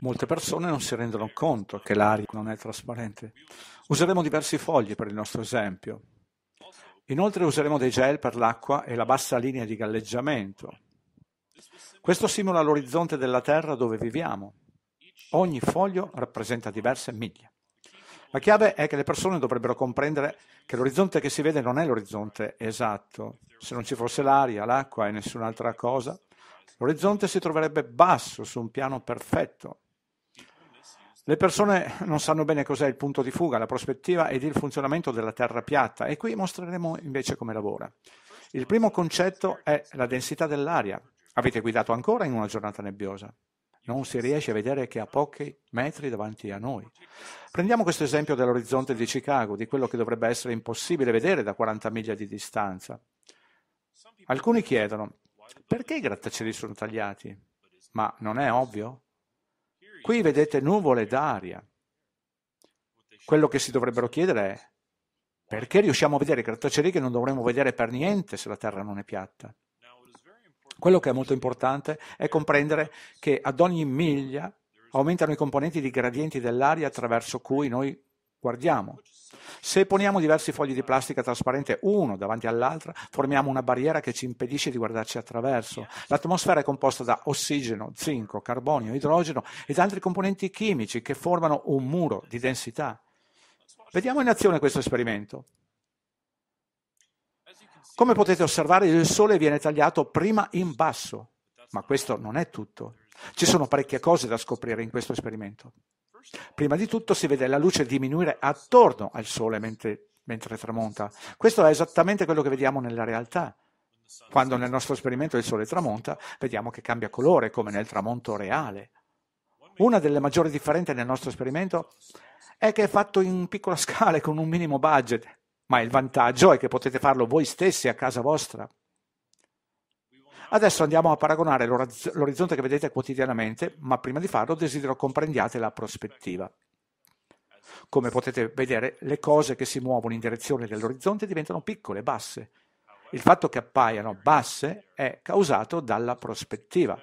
Molte persone non si rendono conto che l'aria non è trasparente. Useremo diversi fogli per il nostro esempio. Inoltre useremo dei gel per l'acqua e la bassa linea di galleggiamento. Questo simula l'orizzonte della Terra dove viviamo. Ogni foglio rappresenta diverse miglia. La chiave è che le persone dovrebbero comprendere che l'orizzonte che si vede non è l'orizzonte esatto. Se non ci fosse l'aria, l'acqua e nessun'altra cosa, L'orizzonte si troverebbe basso su un piano perfetto. Le persone non sanno bene cos'è il punto di fuga, la prospettiva ed il funzionamento della Terra piatta e qui mostreremo invece come lavora. Il primo concetto è la densità dell'aria. Avete guidato ancora in una giornata nebbiosa. Non si riesce a vedere che a pochi metri davanti a noi. Prendiamo questo esempio dell'orizzonte di Chicago, di quello che dovrebbe essere impossibile vedere da 40 miglia di distanza. Alcuni chiedono, perché i grattacieli sono tagliati? Ma non è ovvio? Qui vedete nuvole d'aria. Quello che si dovrebbero chiedere è perché riusciamo a vedere i grattacieli che non dovremmo vedere per niente se la Terra non è piatta? Quello che è molto importante è comprendere che ad ogni miglia aumentano i componenti di gradienti dell'aria attraverso cui noi Guardiamo. Se poniamo diversi fogli di plastica trasparente uno davanti all'altra, formiamo una barriera che ci impedisce di guardarci attraverso. L'atmosfera è composta da ossigeno, zinco, carbonio, idrogeno ed altri componenti chimici che formano un muro di densità. Vediamo in azione questo esperimento. Come potete osservare, il Sole viene tagliato prima in basso, ma questo non è tutto. Ci sono parecchie cose da scoprire in questo esperimento. Prima di tutto si vede la luce diminuire attorno al Sole mentre, mentre tramonta. Questo è esattamente quello che vediamo nella realtà. Quando nel nostro esperimento il Sole tramonta, vediamo che cambia colore, come nel tramonto reale. Una delle maggiori differenze nel nostro esperimento è che è fatto in piccola scala e con un minimo budget, ma il vantaggio è che potete farlo voi stessi a casa vostra. Adesso andiamo a paragonare l'orizzonte che vedete quotidianamente, ma prima di farlo desidero comprendiate la prospettiva. Come potete vedere, le cose che si muovono in direzione dell'orizzonte diventano piccole, basse. Il fatto che appaiano basse è causato dalla prospettiva.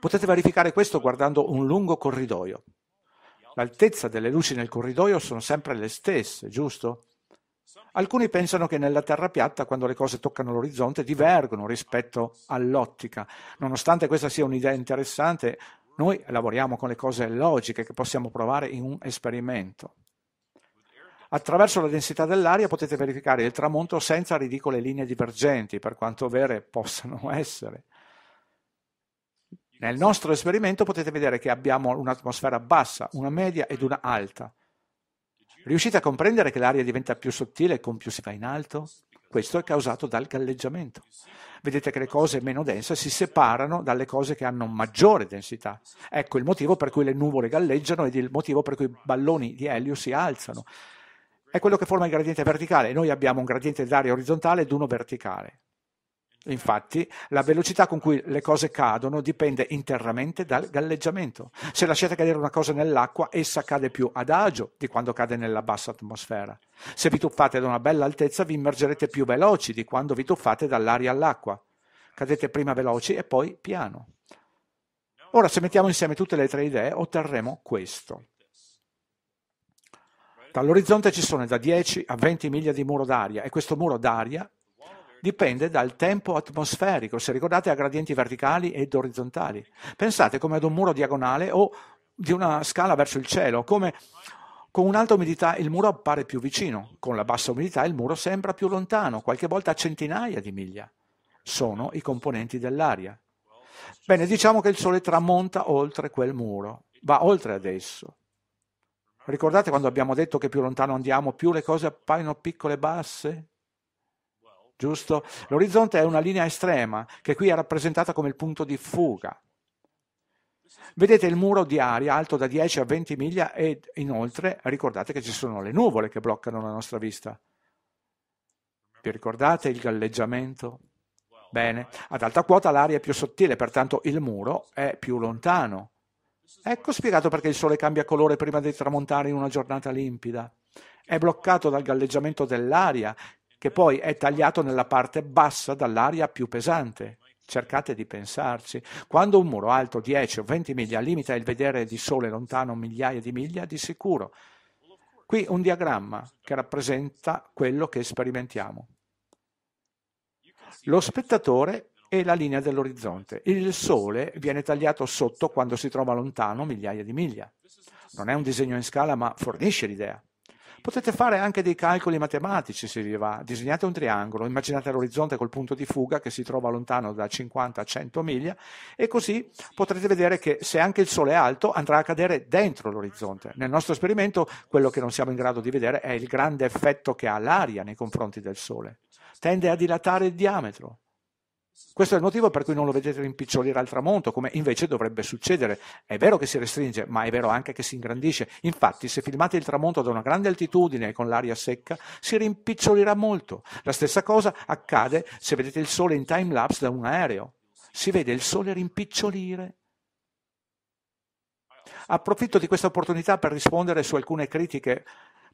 Potete verificare questo guardando un lungo corridoio. L'altezza delle luci nel corridoio sono sempre le stesse, giusto? Alcuni pensano che nella terra piatta, quando le cose toccano l'orizzonte, divergono rispetto all'ottica. Nonostante questa sia un'idea interessante, noi lavoriamo con le cose logiche che possiamo provare in un esperimento. Attraverso la densità dell'aria potete verificare il tramonto senza ridicole linee divergenti, per quanto vere possano essere. Nel nostro esperimento potete vedere che abbiamo un'atmosfera bassa, una media ed una alta. Riuscite a comprendere che l'aria diventa più sottile con più si va in alto? Questo è causato dal galleggiamento. Vedete che le cose meno dense si separano dalle cose che hanno maggiore densità. Ecco il motivo per cui le nuvole galleggiano ed il motivo per cui i balloni di elio si alzano. È quello che forma il gradiente verticale. Noi abbiamo un gradiente d'aria orizzontale ed uno verticale. Infatti, la velocità con cui le cose cadono dipende interamente dal galleggiamento. Se lasciate cadere una cosa nell'acqua, essa cade più ad agio di quando cade nella bassa atmosfera. Se vi tuffate da una bella altezza, vi immergerete più veloci di quando vi tuffate dall'aria all'acqua. Cadete prima veloci e poi piano. Ora, se mettiamo insieme tutte le tre idee, otterremo questo. Dall'orizzonte ci sono da 10 a 20 miglia di muro d'aria e questo muro d'aria dipende dal tempo atmosferico, se ricordate a gradienti verticali ed orizzontali. Pensate come ad un muro diagonale o di una scala verso il cielo, come con un'alta umidità il muro appare più vicino, con la bassa umidità il muro sembra più lontano, qualche volta a centinaia di miglia. Sono i componenti dell'aria. Bene, diciamo che il Sole tramonta oltre quel muro, va oltre adesso. Ricordate quando abbiamo detto che più lontano andiamo, più le cose appaiono piccole e basse? giusto? L'orizzonte è una linea estrema che qui è rappresentata come il punto di fuga. Vedete il muro di aria alto da 10 a 20 miglia e inoltre ricordate che ci sono le nuvole che bloccano la nostra vista. Vi ricordate il galleggiamento? Bene, ad alta quota l'aria è più sottile, pertanto il muro è più lontano. Ecco spiegato perché il sole cambia colore prima di tramontare in una giornata limpida. È bloccato dal galleggiamento dell'aria che poi è tagliato nella parte bassa dall'aria più pesante. Cercate di pensarci. Quando un muro alto 10 o 20 miglia limita il vedere di sole lontano migliaia di miglia, di sicuro. Qui un diagramma che rappresenta quello che sperimentiamo. Lo spettatore è la linea dell'orizzonte. Il Sole viene tagliato sotto quando si trova lontano migliaia di miglia. Non è un disegno in scala, ma fornisce l'idea. Potete fare anche dei calcoli matematici se vi va. Disegnate un triangolo, immaginate l'orizzonte col punto di fuga che si trova lontano da 50 a 100 miglia e così potrete vedere che se anche il Sole è alto andrà a cadere dentro l'orizzonte. Nel nostro esperimento quello che non siamo in grado di vedere è il grande effetto che ha l'aria nei confronti del Sole. Tende a dilatare il diametro. Questo è il motivo per cui non lo vedete rimpicciolire al tramonto, come invece dovrebbe succedere. È vero che si restringe, ma è vero anche che si ingrandisce. Infatti, se filmate il tramonto da una grande altitudine e con l'aria secca, si rimpicciolirà molto. La stessa cosa accade se vedete il sole in time lapse da un aereo. Si vede il sole rimpicciolire. Approfitto di questa opportunità per rispondere su alcune critiche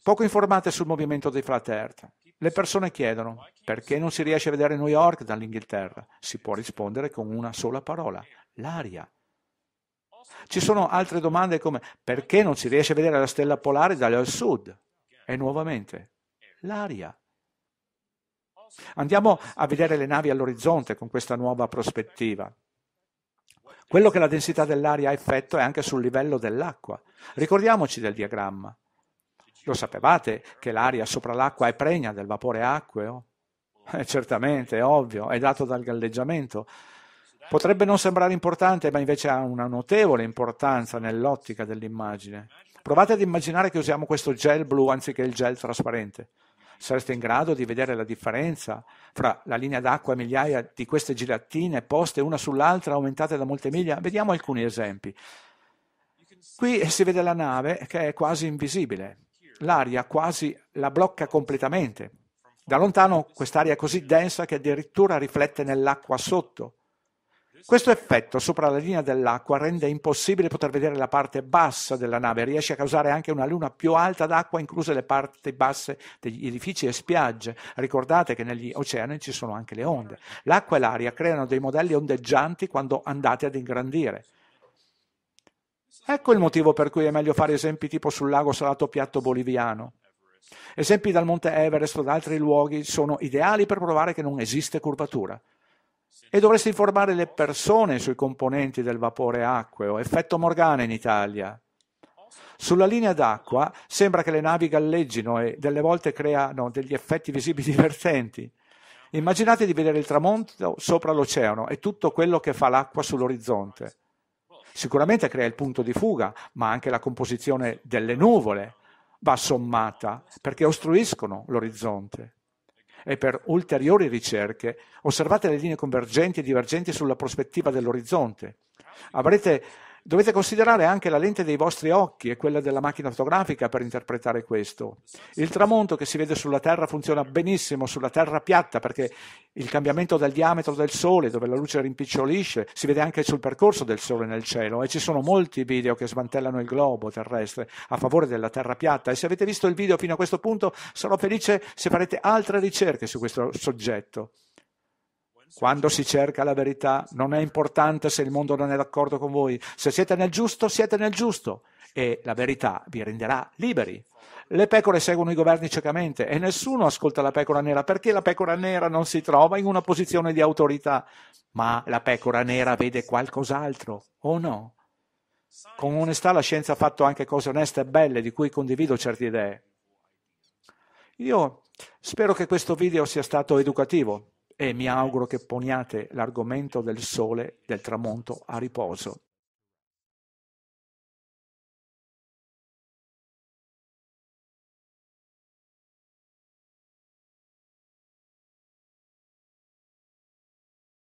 poco informate sul movimento dei flat earth. Le persone chiedono perché non si riesce a vedere New York dall'Inghilterra. Si può rispondere con una sola parola, l'aria. Ci sono altre domande come perché non si riesce a vedere la stella polare dal sud? E nuovamente, l'aria. Andiamo a vedere le navi all'orizzonte con questa nuova prospettiva. Quello che la densità dell'aria ha effetto è anche sul livello dell'acqua. Ricordiamoci del diagramma. Lo sapevate che l'aria sopra l'acqua è pregna del vapore acqueo? Eh, certamente, è ovvio, è dato dal galleggiamento. Potrebbe non sembrare importante, ma invece ha una notevole importanza nell'ottica dell'immagine. Provate ad immaginare che usiamo questo gel blu anziché il gel trasparente. Sareste in grado di vedere la differenza fra la linea d'acqua e migliaia di queste gilattine poste una sull'altra aumentate da molte miglia? Vediamo alcuni esempi. Qui si vede la nave che è quasi invisibile l'aria quasi la blocca completamente. Da lontano quest'aria è così densa che addirittura riflette nell'acqua sotto. Questo effetto sopra la linea dell'acqua rende impossibile poter vedere la parte bassa della nave, riesce a causare anche una luna più alta d'acqua, incluse le parti basse degli edifici e spiagge. Ricordate che negli oceani ci sono anche le onde. L'acqua e l'aria creano dei modelli ondeggianti quando andate ad ingrandire. Ecco il motivo per cui è meglio fare esempi tipo sul lago salato piatto boliviano. Esempi dal monte Everest o da altri luoghi sono ideali per provare che non esiste curvatura. E dovresti informare le persone sui componenti del vapore acqueo, effetto Morgana in Italia. Sulla linea d'acqua sembra che le navi galleggino e delle volte creano degli effetti visibili divertenti. Immaginate di vedere il tramonto sopra l'oceano e tutto quello che fa l'acqua sull'orizzonte. Sicuramente crea il punto di fuga, ma anche la composizione delle nuvole va sommata perché ostruiscono l'orizzonte. E per ulteriori ricerche osservate le linee convergenti e divergenti sulla prospettiva dell'orizzonte. Avrete Dovete considerare anche la lente dei vostri occhi e quella della macchina fotografica per interpretare questo. Il tramonto che si vede sulla Terra funziona benissimo sulla Terra piatta perché il cambiamento del diametro del Sole, dove la luce rimpicciolisce, si vede anche sul percorso del Sole nel cielo e ci sono molti video che smantellano il globo terrestre a favore della Terra piatta e se avete visto il video fino a questo punto sarò felice se farete altre ricerche su questo soggetto. Quando si cerca la verità non è importante se il mondo non è d'accordo con voi, se siete nel giusto siete nel giusto e la verità vi renderà liberi. Le pecore seguono i governi ciecamente e nessuno ascolta la pecora nera perché la pecora nera non si trova in una posizione di autorità, ma la pecora nera vede qualcos'altro o no? Con onestà la scienza ha fatto anche cose oneste e belle di cui condivido certe idee. Io spero che questo video sia stato educativo e mi auguro che poniate l'argomento del sole del tramonto a riposo.